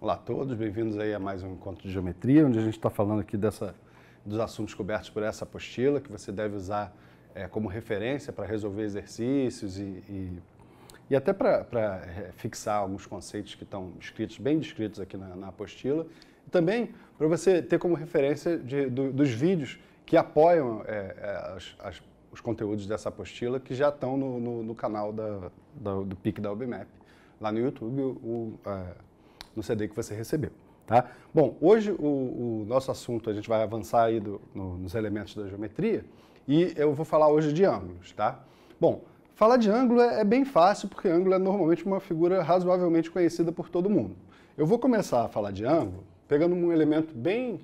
Olá a todos, bem-vindos aí a mais um encontro de geometria, onde a gente está falando aqui dessa, dos assuntos cobertos por essa apostila que você deve usar é, como referência para resolver exercícios e, e, e até para é, fixar alguns conceitos que estão escritos, bem descritos aqui na, na apostila. E também para você ter como referência de, do, dos vídeos que apoiam é, é as, as, os conteúdos dessa apostila que já estão no, no, no canal da, da, do PIC da UBMAP, lá no YouTube. O, o, a, é, no CD que você recebeu. Tá? Bom, hoje o, o nosso assunto, a gente vai avançar aí do, no, nos elementos da geometria e eu vou falar hoje de ângulos. Tá? Bom, falar de ângulo é, é bem fácil porque ângulo é normalmente uma figura razoavelmente conhecida por todo mundo. Eu vou começar a falar de ângulo pegando um elemento bem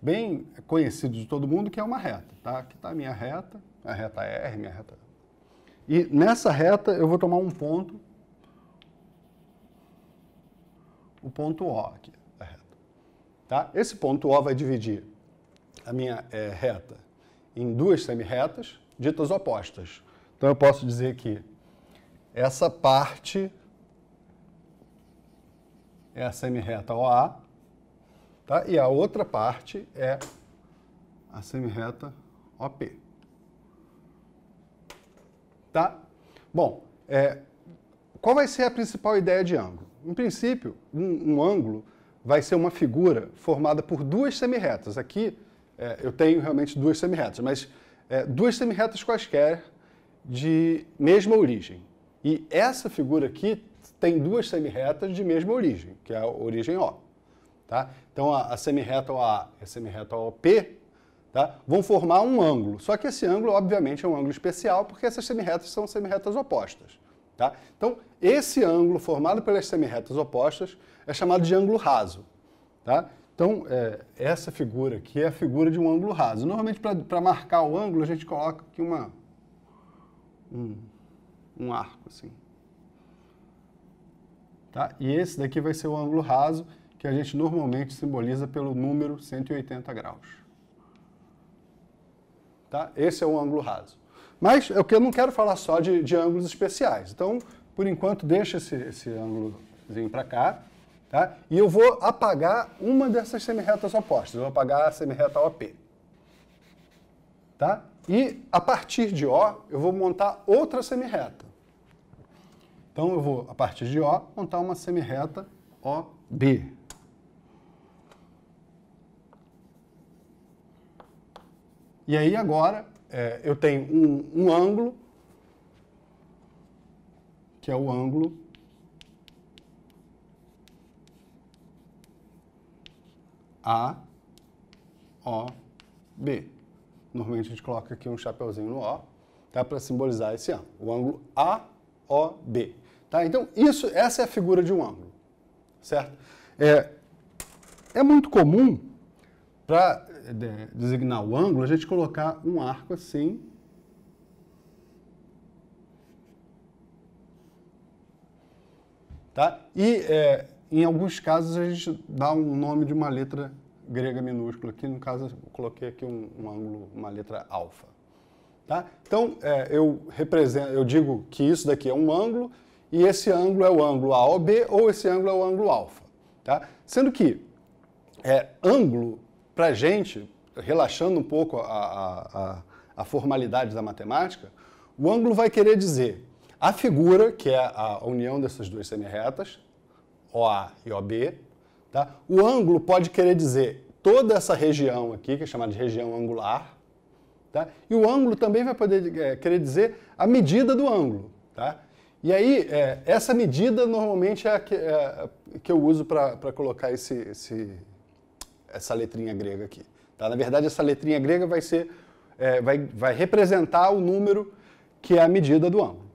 bem conhecido de todo mundo, que é uma reta. Tá? Aqui está a minha reta, a reta R, minha reta... E nessa reta eu vou tomar um ponto o ponto O aqui da tá reta. Tá? Esse ponto O vai dividir a minha é, reta em duas semi-retas ditas opostas. Então eu posso dizer que essa parte é a semi-reta OA, tá? e a outra parte é a semi-reta OP. Tá? Bom, é, qual vai ser a principal ideia de ângulo? Em princípio, um, um ângulo vai ser uma figura formada por duas semirretas. Aqui é, eu tenho realmente duas semirretas, mas é, duas semirretas quaisquer de mesma origem. E essa figura aqui tem duas semirretas de mesma origem, que é a origem O. Tá? Então a, a semirreta OA e a semirreta OP tá? vão formar um ângulo. Só que esse ângulo, obviamente, é um ângulo especial, porque essas semirretas são semirretas opostas. Tá? Então, esse ângulo formado pelas semirretas opostas é chamado de ângulo raso. Tá? Então, é, essa figura aqui é a figura de um ângulo raso. Normalmente, para marcar o ângulo, a gente coloca aqui uma, um, um arco. Assim. Tá? E esse daqui vai ser o ângulo raso, que a gente normalmente simboliza pelo número 180 graus. Tá? Esse é o ângulo raso. Mas é o que eu não quero falar só de, de ângulos especiais. Então, por enquanto, deixa esse, esse ângulozinho para cá. Tá? E eu vou apagar uma dessas semirretas opostas. Eu vou apagar a semirreta OP. Tá? E a partir de O, eu vou montar outra semirreta. Então eu vou, a partir de O, montar uma semirreta OB. E aí agora é, eu tenho um, um ângulo, que é o ângulo A, O, B. Normalmente a gente coloca aqui um chapeuzinho no O, tá? Para simbolizar esse ângulo. O ângulo A, O, B. Tá? Então, isso, essa é a figura de um ângulo, certo? É, é muito comum para de, designar o ângulo, a gente colocar um arco assim. Tá? E é, em alguns casos a gente dá um nome de uma letra grega minúscula aqui, no caso eu coloquei aqui um, um ângulo, uma letra alfa. Tá? Então é, eu, represento, eu digo que isso daqui é um ângulo e esse ângulo é o ângulo AOB ou esse ângulo é o ângulo alfa. Tá? Sendo que é, ângulo para a gente, relaxando um pouco a, a, a, a, formalidade da matemática, o ângulo vai querer dizer a figura, que é a união dessas duas semirretas, OA e OB, tá? o ângulo pode querer dizer toda essa região aqui, que é chamada de região angular, tá? e o ângulo também vai poder é, querer dizer a medida do ângulo. Tá? E aí, é, essa medida normalmente é a que, é, que eu uso para colocar esse, esse essa letrinha grega aqui. Tá? Na verdade, essa letrinha grega vai ser, é, vai, vai representar o número que é a medida do ângulo.